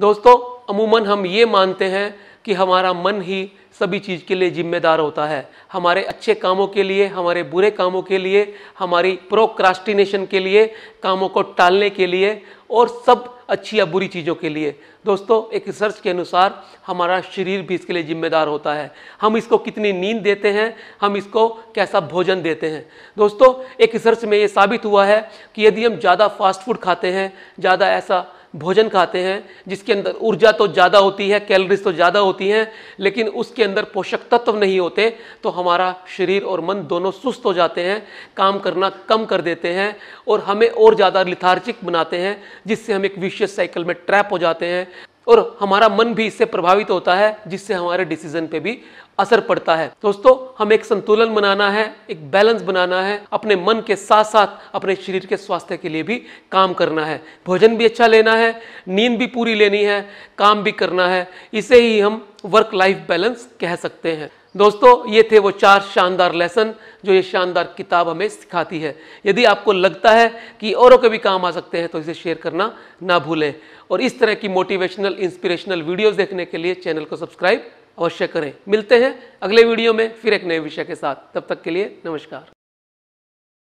दोस्तों अमूमन हम ये मानते हैं कि हमारा मन ही सभी चीज़ के लिए जिम्मेदार होता है हमारे अच्छे कामों के लिए हमारे बुरे कामों के लिए हमारी प्रोक्रास्टिनेशन के लिए कामों को टालने के लिए और सब अच्छी या बुरी चीज़ों के लिए दोस्तों एक रिसर्च के अनुसार हमारा शरीर भी इसके लिए जिम्मेदार होता है हम इसको कितनी नींद देते हैं हम इसको कैसा भोजन देते हैं दोस्तों एक रिसर्च में ये साबित हुआ है कि यदि हम ज़्यादा फास्ट फूड खाते हैं ज़्यादा ऐसा भोजन खाते हैं जिसके अंदर ऊर्जा तो ज़्यादा होती है कैलोरीज तो ज़्यादा होती हैं लेकिन उसके अंदर पोषक तत्व नहीं होते तो हमारा शरीर और मन दोनों सुस्त हो जाते हैं काम करना कम कर देते हैं और हमें और ज़्यादा लिथार्जिक बनाते हैं जिससे हम एक विशेष साइकिल में ट्रैप हो जाते हैं और हमारा मन भी इससे प्रभावित होता है जिससे हमारे डिसीजन पे भी असर पड़ता है दोस्तों हमें एक संतुलन बनाना है एक बैलेंस बनाना है अपने मन के साथ साथ अपने शरीर के स्वास्थ्य के लिए भी काम करना है भोजन भी अच्छा लेना है नींद भी पूरी लेनी है काम भी करना है इसे ही हम वर्क लाइफ बैलेंस कह सकते हैं दोस्तों ये थे वो चार शानदार लेसन जो ये शानदार किताब हमें सिखाती है यदि आपको लगता है कि औरों के भी काम आ सकते हैं तो इसे शेयर करना ना भूलें और इस तरह की मोटिवेशनल इंस्पिरेशनल वीडियोस देखने के लिए चैनल को सब्सक्राइब अवश्य करें मिलते हैं अगले वीडियो में फिर एक नए विषय के साथ तब तक के लिए नमस्कार